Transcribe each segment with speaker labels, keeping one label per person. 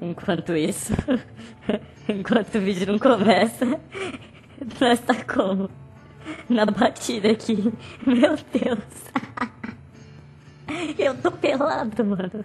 Speaker 1: Enquanto isso, enquanto o vídeo não começa, nós tá como? Na batida aqui. Meu Deus. Eu tô pelado, mano.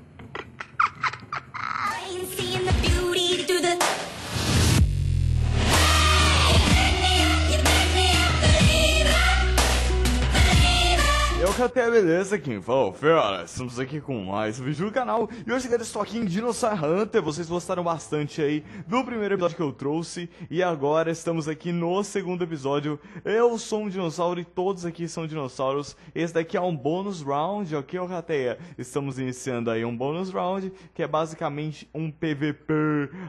Speaker 1: até até beleza, aqui fala fera, estamos aqui com mais um vídeo do canal E hoje galera, estou aqui em Dinosaur Hunter, vocês gostaram bastante aí do primeiro episódio que eu trouxe E agora estamos aqui no segundo episódio, eu sou um dinossauro e todos aqui são dinossauros Esse daqui é um bônus round, ok Rateia? Estamos iniciando aí um bônus round, que é basicamente um PVP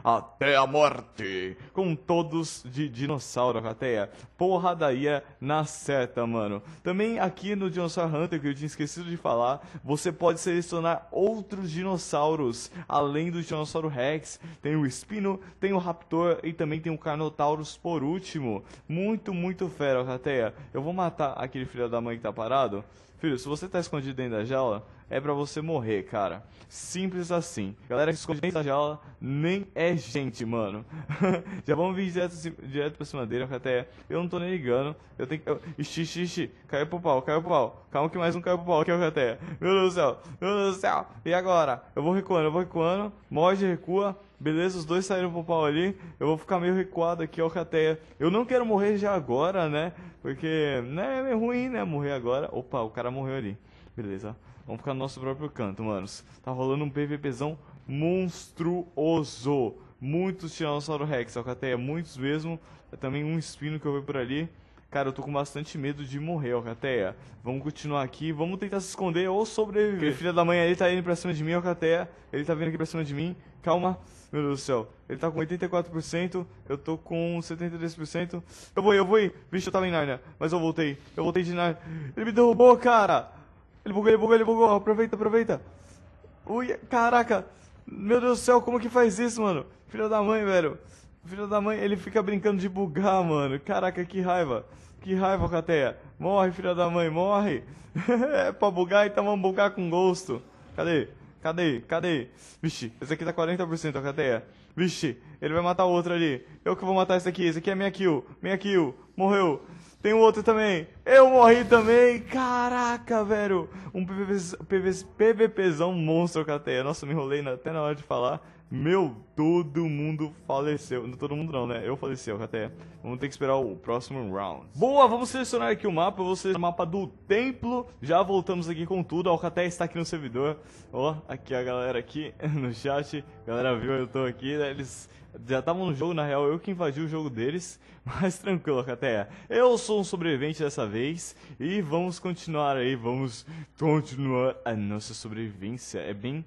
Speaker 1: até a morte Com todos de dinossauro, Rateia, porradaria na seta mano Também aqui no Dinossauro Hunter Hunter, que eu tinha esquecido de falar, você pode selecionar outros dinossauros, além do Dinossauro Rex. Tem o Espino, tem o Raptor e também tem o Carnotaurus por último. Muito, muito fera, Cateia. Eu vou matar aquele filho da mãe que tá parado? Filho, se você tá escondido dentro da jaula, é para você morrer, cara. Simples assim. Galera que esconde dentro da jaula nem é gente, mano. Já vamos vir direto, direto pra cima dele, até eu não tô nem ligando. Eu tenho que. xixi, xixi. caiu pro pau, caiu pro pau. Calma que mais um caiu pro pau aqui, até. Meu Deus do céu, meu Deus do céu. E agora? Eu vou recuando, eu vou recuando. Morde, recua. Beleza, os dois saíram pro pau ali. Eu vou ficar meio recuado aqui, Alcateia. Eu não quero morrer já agora, né? Porque, né, é ruim, né? Morrer agora. Opa, o cara morreu ali. Beleza. Vamos ficar no nosso próprio canto, manos. Tá rolando um PVPzão monstruoso. Muitos Tiranossauro Rex, Alcateia, muitos mesmo. É também um espino que eu vi por ali. Cara, eu tô com bastante medo de morrer, Alcateia. Vamos continuar aqui, vamos tentar se esconder ou sobreviver. Aquele filho da mãe ali tá indo pra cima de mim, Alcateia. Ele tá vindo aqui pra cima de mim. Calma. Meu Deus do céu. Ele tá com 84%, eu tô com 73%. Eu vou, eu vou ir. Bicho, eu tava em Narnia, mas eu voltei. Eu voltei de Narnia. Ele me derrubou, cara. Ele bugou, ele bugou, ele bugou. Aproveita, aproveita. Ui, caraca. Meu Deus do céu, como que faz isso, mano? Filho da mãe, velho filho da mãe, ele fica brincando de bugar, mano. Caraca, que raiva. Que raiva, Cateia. Morre, filha da mãe, morre. é pra bugar, então vamos bugar com gosto. Cadê? Cadê? Cadê? Vixe, esse aqui tá 40% cateia. Vixe, ele vai matar o outro ali. Eu que vou matar esse aqui. Esse aqui é minha kill. Minha kill. Morreu. Tem um outro também. Eu morri também. Caraca, velho. Um PVP, PVPzão monstro, cateia. Nossa, me enrolei até na hora de falar. Meu, todo mundo faleceu. Não todo mundo não, né? Eu faleceu até. Vamos ter que esperar o próximo round. Boa, vamos selecionar aqui o mapa. vocês vou selecionar o mapa do templo. Já voltamos aqui com tudo. A Alcatel está aqui no servidor. Ó, aqui a galera aqui no chat. galera viu, eu tô aqui. Né? Eles já estavam no jogo, na real, eu que invadi o jogo deles. Mas tranquilo, Alcateia. Eu sou um sobrevivente dessa vez. E vamos continuar aí. Vamos continuar a nossa sobrevivência. É bem...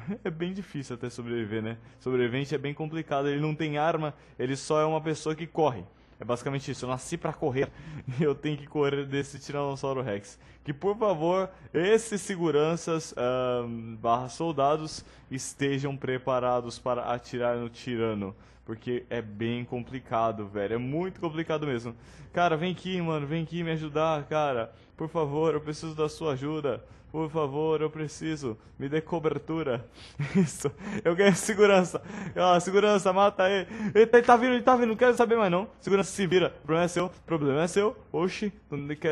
Speaker 1: é bem difícil até sobreviver, né? Sobrevivente é bem complicado, ele não tem arma, ele só é uma pessoa que corre. É basicamente isso, eu nasci para correr e eu tenho que correr desse Tiranossauro Rex. Que por favor, esses seguranças barra soldados estejam preparados para atirar no tirano. Porque é bem complicado, velho. É muito complicado mesmo. Cara, vem aqui, mano, vem aqui me ajudar, cara. Por favor, eu preciso da sua ajuda. Por favor, eu preciso. Me dê cobertura. Isso. Eu ganho segurança. Ah, segurança, mata ele. Ele tá, ele tá vindo, ele tá vindo. Não quero saber mais não. Segurança, se vira. O problema é seu. O problema é seu. Oxi,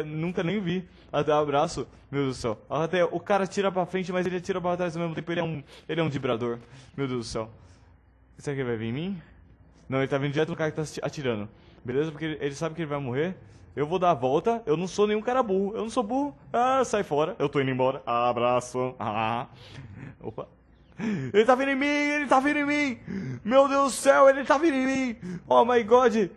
Speaker 1: nunca nem vi. Até um abraço. Meu Deus do céu. Até o cara tira pra frente, mas ele tira pra trás ao mesmo tempo. Ele é um, ele é um vibrador. Meu Deus do céu. Será que ele vai vir em mim? Não, ele tá vindo direto no cara que tá atirando. Beleza? Porque ele sabe que ele vai morrer. Eu vou dar a volta, eu não sou nenhum cara burro. Eu não sou burro. Ah, sai fora. Eu tô indo embora. Abraço. Ah, ah, ah. Opa. Ele tá vindo em mim, ele tá vindo em mim. Meu Deus do céu, ele tá vindo em mim. Oh my god.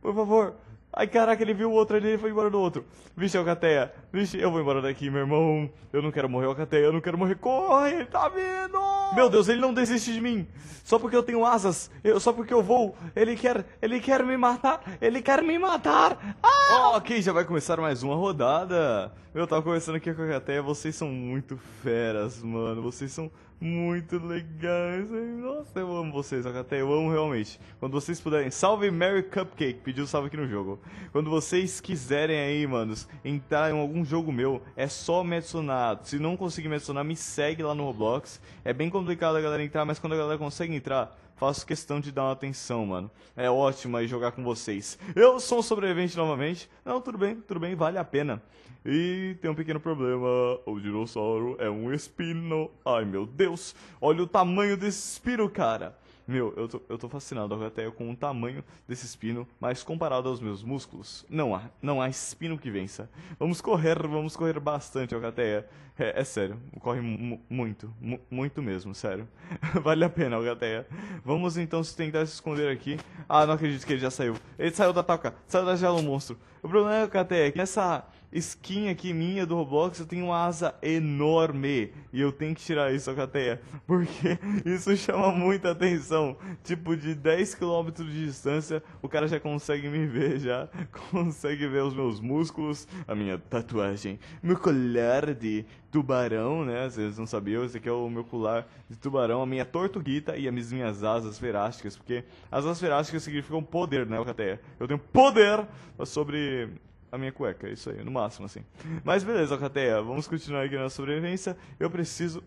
Speaker 1: Por favor, Ai, caraca, ele viu o outro ali, ele foi embora do outro. Vixe, Alcateia. É Vixe, eu vou embora daqui, meu irmão. Eu não quero morrer, Alcateia. É eu não quero morrer. Corre, ele tá vindo. Meu Deus, ele não desiste de mim. Só porque eu tenho asas. Eu, só porque eu vou. Ele quer, ele quer me matar. Ele quer me matar. Ah! Oh, ok, já vai começar mais uma rodada. Eu tava conversando aqui com a Alcateia. Vocês são muito feras, mano. Vocês são muito legais. Nossa, eu amo vocês, até eu amo realmente. Quando vocês puderem, salve Mary Cupcake, pediu salve aqui no jogo. Quando vocês quiserem aí, manos, entrar em algum jogo meu, é só me adicionar. Se não conseguir me adicionar, me segue lá no Roblox. É bem complicado a galera entrar, mas quando a galera consegue entrar, faço questão de dar uma atenção, mano. É ótimo aí jogar com vocês. Eu sou um sobrevivente novamente. Não, tudo bem, tudo bem, vale a pena. E tem um pequeno problema. O dinossauro é um espino. Ai, meu Deus. Olha o tamanho desse espino, cara. Meu, eu tô, eu tô fascinado até com o tamanho desse espino, mas comparado aos meus músculos, não há, não há espino que vença. Vamos correr, vamos correr bastante, Alcateia. É, é sério, corre muito, muito mesmo, sério. vale a pena, Alcateia. Vamos então se tentar se esconder aqui. Ah, não acredito que ele já saiu. Ele saiu da toca, saiu da gela monstro. O problema, é é que nessa skin aqui minha do Roblox, eu tenho uma asa enorme. E eu tenho que tirar isso, Alcateia. Porque isso chama muita atenção. Tipo, de 10km de distância, o cara já consegue me ver, já consegue ver os meus músculos, a minha tatuagem, meu colar de tubarão, né? Vocês não sabiam, esse aqui é o meu colar de tubarão, a minha tortuguita e as minhas asas verásticas. Porque as asas verásticas significam poder, né, Alcateia? Eu tenho poder sobre a minha cueca. É isso aí, no máximo, assim. Mas beleza, Alcateia, vamos continuar aqui na sobrevivência. Eu preciso...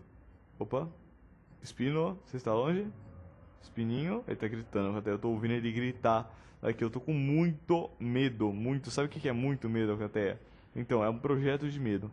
Speaker 1: Opa. Espino, você está longe? Espininho, ele está gritando, Alcateia. Eu estou ouvindo ele gritar aqui. Eu estou com muito medo, muito... Sabe o que é muito medo, Alcateia? Então, é um projeto de medo.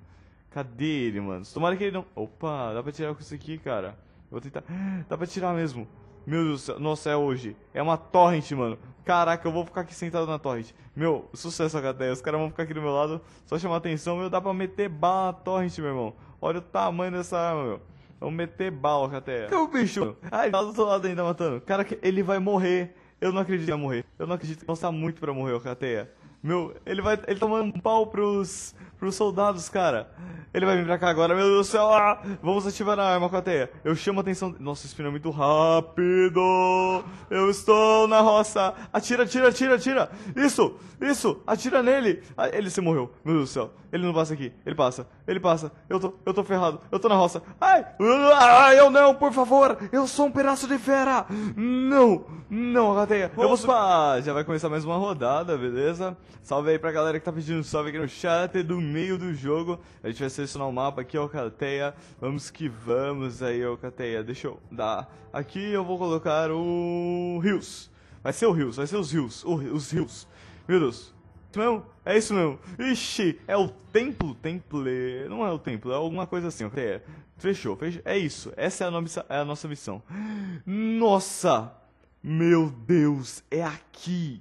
Speaker 1: Cadê ele, mano? Tomara que ele não... Opa, dá pra tirar com isso aqui, cara. Vou tentar... Dá pra tirar mesmo. Meu Deus do céu, nossa, é hoje. É uma torrent, mano. Caraca, eu vou ficar aqui sentado na torrent. Meu, sucesso, HDR. Os caras vão ficar aqui do meu lado, só chamar atenção. Meu, dá pra meter bala na torrent, meu irmão. Olha o tamanho dessa arma, meu. Vamos meter bala, KTR. Que é o bicho? Ai, tá do outro lado ainda matando. Cara, ele vai morrer. Eu não acredito que vai morrer. Eu não acredito que gosta muito pra morrer, o Meu, ele vai. Ele tá tomando um pau pros pros soldados, cara. Ele vai vir pra cá agora, meu Deus do céu, ah! vamos ativar a arma com a teia. Eu chamo a atenção. Nossa, esse é muito rápido. Eu estou na roça. Atira, atira, atira, atira. Isso, isso, atira nele. Ah, ele se morreu, meu Deus do céu. Ele não passa aqui, ele passa, ele passa. Eu tô, eu tô ferrado, eu tô na roça. Ai, ah, eu não, por favor, eu sou um pedaço de fera. Não, não, a teia Eu vou ah, Já vai começar mais uma rodada, beleza? Salve aí pra galera que tá pedindo salve aqui no chat do meio do jogo. A gente vai selecionar o um mapa aqui, Alcateia. Vamos que vamos aí, Alcateia. Deixa eu dar. Aqui eu vou colocar o Rios. Vai ser o Rios, vai ser os Rios. Os Rios. Meu Deus. Isso mesmo? É isso mesmo. Ixi, é o templo, temple. Não é o templo, é alguma coisa assim, Alcateia. Fechou, fechou. É isso. Essa é a, nossa, é a nossa missão. Nossa! Meu Deus, é aqui!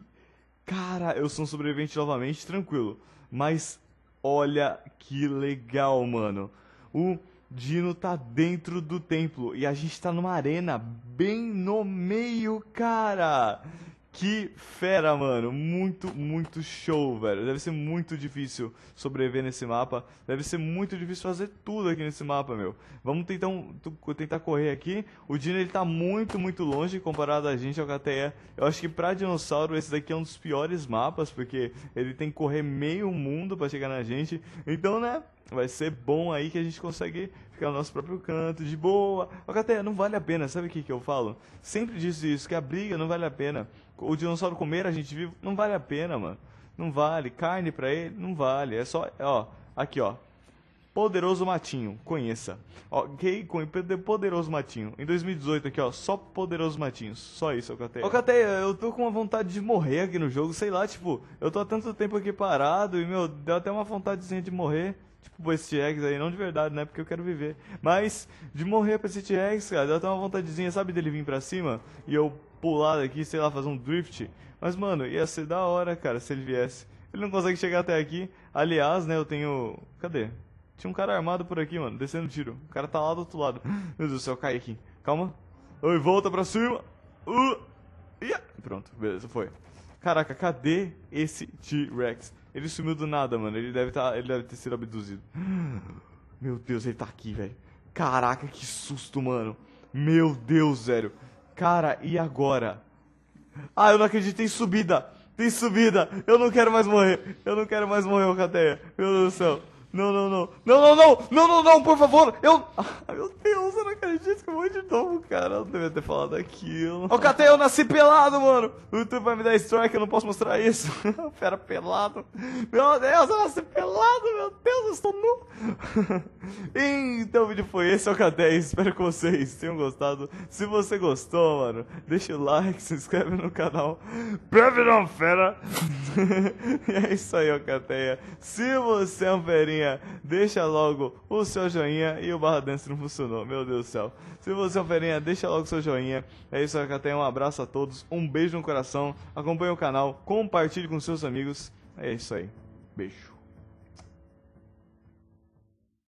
Speaker 1: Cara, eu sou um sobrevivente novamente, tranquilo. Mas Olha que legal, mano. O Dino tá dentro do templo e a gente tá numa arena bem no meio, cara. Que fera, mano. Muito, muito show, velho. Deve ser muito difícil sobreviver nesse mapa. Deve ser muito difícil fazer tudo aqui nesse mapa, meu. Vamos tentar, tentar correr aqui. O Dino, ele tá muito, muito longe comparado a gente, ao KTE. Eu acho que pra dinossauro, esse daqui é um dos piores mapas, porque ele tem que correr meio mundo pra chegar na gente. Então, né, vai ser bom aí que a gente consegue ficar no nosso próprio canto, de boa. Até não vale a pena, sabe o que, que eu falo? Sempre disse isso, que a briga não vale a pena. O dinossauro comer a gente vivo, não vale a pena, mano. Não vale. Carne pra ele, não vale. É só, é, ó, aqui, ó. Poderoso Matinho, conheça. Ok? Poderoso Matinho. Em 2018 aqui, ó, só Poderoso Matinhos. Só isso, Alcateia. Alcateia, eu tô com uma vontade de morrer aqui no jogo, sei lá, tipo, eu tô há tanto tempo aqui parado e, meu, deu até uma vontadezinha de morrer tipo esse T-Rex aí, não de verdade, né? Porque eu quero viver. Mas de morrer pra esse T-Rex, cara, dá até uma vontadezinha, sabe, dele vir pra cima e eu pular daqui, sei lá, fazer um drift. Mas, mano, ia ser da hora, cara, se ele viesse. Ele não consegue chegar até aqui. Aliás, né, eu tenho. Cadê? Tinha um cara armado por aqui, mano, descendo tiro. O cara tá lá do outro lado. Meu Deus do céu, cai aqui. Calma. Oi, volta pra cima. Uh. Yeah. Pronto, beleza, foi. Caraca, cadê esse T-Rex? Ele sumiu do nada, mano. Ele deve, tá, ele deve ter sido abduzido. Meu Deus, ele tá aqui, velho. Caraca, que susto, mano. Meu Deus, velho. Cara, e agora? Ah, eu não acredito, tem subida. Tem subida. Eu não quero mais morrer. Eu não quero mais morrer, cadeia. Meu Deus do céu. Não, não, não. Não, não, não. Não, não, não, por favor. Eu. Ai, meu Deus, eu não acredito que eu vou de novo, cara. Eu devia ter falado aquilo. Ô, KT, eu nasci pelado, mano. O YouTube vai me dar strike, eu não posso mostrar isso. Fera pelado. Meu Deus, eu nasci pelado, meu Deus, eu estou nu. então o vídeo foi esse, ô, o Espero que vocês tenham gostado. Se você gostou, mano, deixa o like, se inscreve no canal. Breve não, fera. e é isso aí, ô, KT. Se você é um ferinho, joinha, deixa logo o seu joinha e o barra dance não funcionou, meu Deus do céu. Se você é um ferinha, deixa logo o seu joinha. É isso, aí. até um abraço a todos, um beijo no coração, acompanhe o canal, compartilhe com seus amigos. É isso aí, beijo.